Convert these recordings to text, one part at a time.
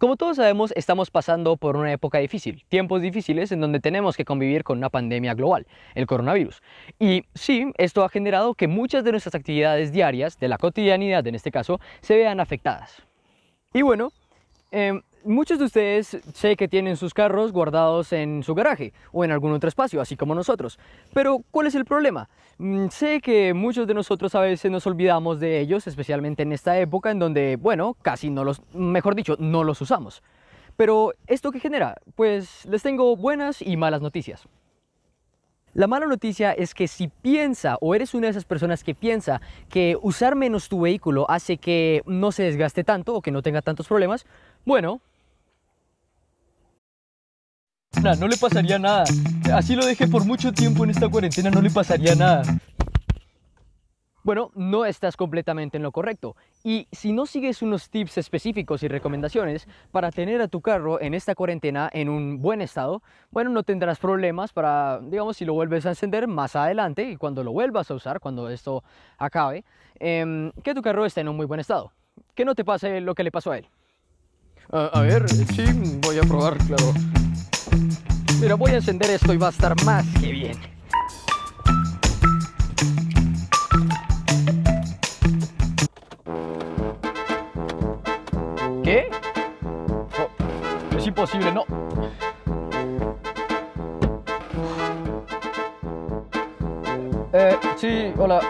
Como todos sabemos, estamos pasando por una época difícil, tiempos difíciles en donde tenemos que convivir con una pandemia global, el coronavirus. Y sí, esto ha generado que muchas de nuestras actividades diarias, de la cotidianidad en este caso, se vean afectadas. Y bueno, eh, Muchos de ustedes sé que tienen sus carros guardados en su garaje o en algún otro espacio, así como nosotros. Pero, ¿cuál es el problema? Mm, sé que muchos de nosotros a veces nos olvidamos de ellos, especialmente en esta época en donde, bueno, casi no los, mejor dicho, no los usamos. Pero, ¿esto qué genera? Pues les tengo buenas y malas noticias. La mala noticia es que si piensa o eres una de esas personas que piensa que usar menos tu vehículo hace que no se desgaste tanto o que no tenga tantos problemas, bueno, no le pasaría nada. Así lo dejé por mucho tiempo en esta cuarentena, no le pasaría nada. Bueno, no estás completamente en lo correcto. Y si no sigues unos tips específicos y recomendaciones para tener a tu carro en esta cuarentena en un buen estado, bueno, no tendrás problemas para, digamos, si lo vuelves a encender más adelante y cuando lo vuelvas a usar, cuando esto acabe, em, que tu carro esté en un muy buen estado. Que no te pase lo que le pasó a él. a ver, sí, voy a probar, claro. Pero voy a encender esto y va a estar más que bien. ¿Qué? Oh, es imposible, no. Eh, sí, hola.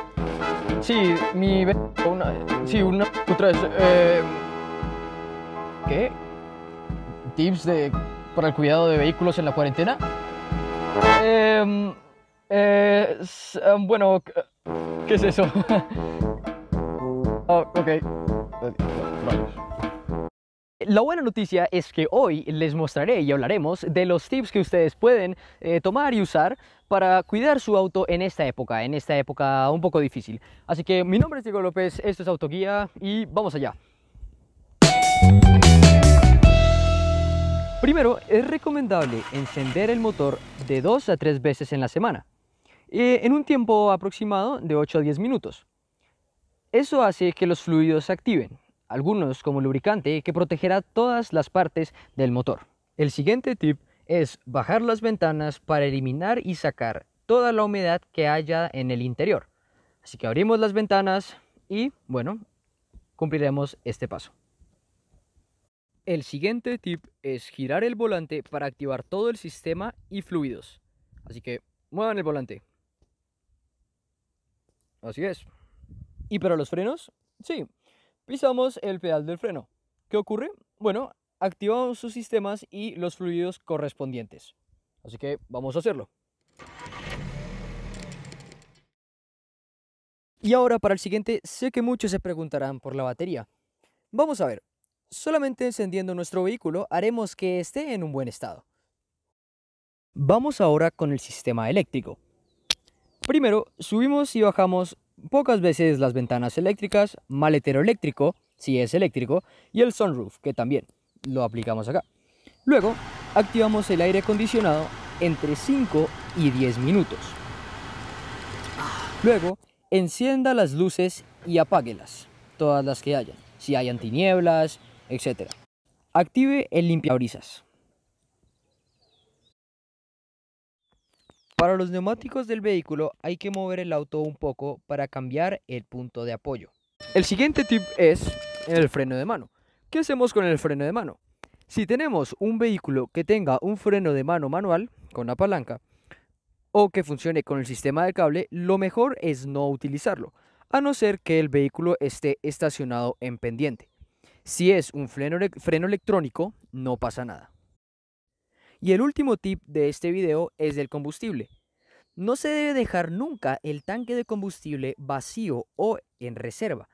Sí, mi... Una, sí, una... otra vez. Eh, ¿Qué? Tips de para el cuidado de vehículos en la cuarentena. Em, eh, em, bueno, ¿qué es eso? Oh, la buena noticia es que hoy les mostraré y hablaremos de los tips que ustedes pueden eh, tomar y usar para cuidar su auto en esta época, en esta época un poco difícil. Así que mi nombre es Diego López, esto es Autoguía y vamos allá. Primero, es recomendable encender el motor de dos a tres veces en la semana, eh, en un tiempo aproximado de 8 a 10 minutos. Eso hace que los fluidos se activen, algunos como lubricante que protegerá todas las partes del motor. El siguiente tip es bajar las ventanas para eliminar y sacar toda la humedad que haya en el interior. Así que abrimos las ventanas y bueno, cumpliremos este paso. El siguiente tip es girar el volante para activar todo el sistema y fluidos. Así que muevan el volante. Así es. ¿Y para los frenos? Sí, pisamos el pedal del freno. ¿Qué ocurre? Bueno, activamos sus sistemas y los fluidos correspondientes. Así que vamos a hacerlo. Y ahora para el siguiente, sé que muchos se preguntarán por la batería. Vamos a ver, Solamente encendiendo nuestro vehículo haremos que esté en un buen estado. Vamos ahora con el sistema eléctrico. Primero, subimos y bajamos pocas veces las ventanas eléctricas, maletero eléctrico, si es eléctrico, y el sunroof, que también lo aplicamos acá. Luego, activamos el aire acondicionado entre 5 y 10 minutos. Luego, encienda las luces y apáguelas, todas las que hayan. Si hay tinieblas, etcétera. Active el limpiabrisas. Para los neumáticos del vehículo hay que mover el auto un poco para cambiar el punto de apoyo. El siguiente tip es el freno de mano. ¿Qué hacemos con el freno de mano? Si tenemos un vehículo que tenga un freno de mano manual con la palanca o que funcione con el sistema de cable, lo mejor es no utilizarlo, a no ser que el vehículo esté estacionado en pendiente. Si es un freno, electrónico, no pasa nada. Y el último tip de este video es del combustible. No se debe dejar nunca el tanque de combustible vacío o en reserva,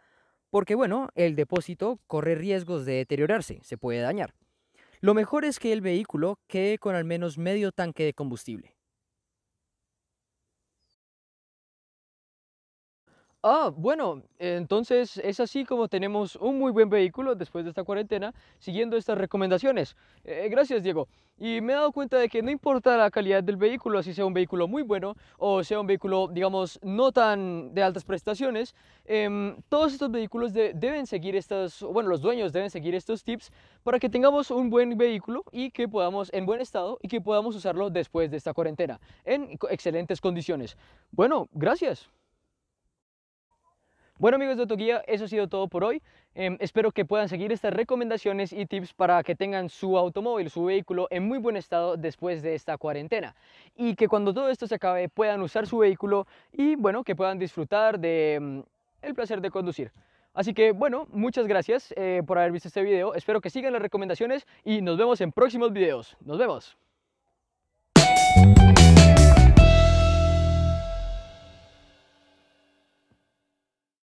porque bueno, el depósito corre riesgos de deteriorarse, se puede dañar. Lo mejor es que el vehículo quede con al menos medio tanque de combustible. Ah, bueno, entonces es así como tenemos un muy buen vehículo después de esta cuarentena, siguiendo estas recomendaciones. Eh, gracias, Diego. Y me he dado cuenta de que no importa la calidad del vehículo, si sea un vehículo muy bueno o sea un vehículo, digamos, no tan de altas prestaciones, em, todos estos vehículos deben seguir estas, bueno, los dueños deben seguir estos tips para que tengamos un buen vehículo y que podamos, en buen estado, y que podamos usarlo después de esta cuarentena, en excelentes condiciones. Bueno, gracias. Bueno amigos de Autoguía, eso ha sido todo por hoy. Em, espero que puedan seguir estas recomendaciones y tips para que tengan su automóvil, su vehículo en muy buen estado después de esta cuarentena. Y que cuando todo esto se acabe puedan usar su vehículo y bueno, que puedan disfrutar de em, el placer de conducir. Así que bueno, muchas gracias eh, por haber visto este video. Espero que sigan las recomendaciones y nos vemos en próximos videos. Nos vemos.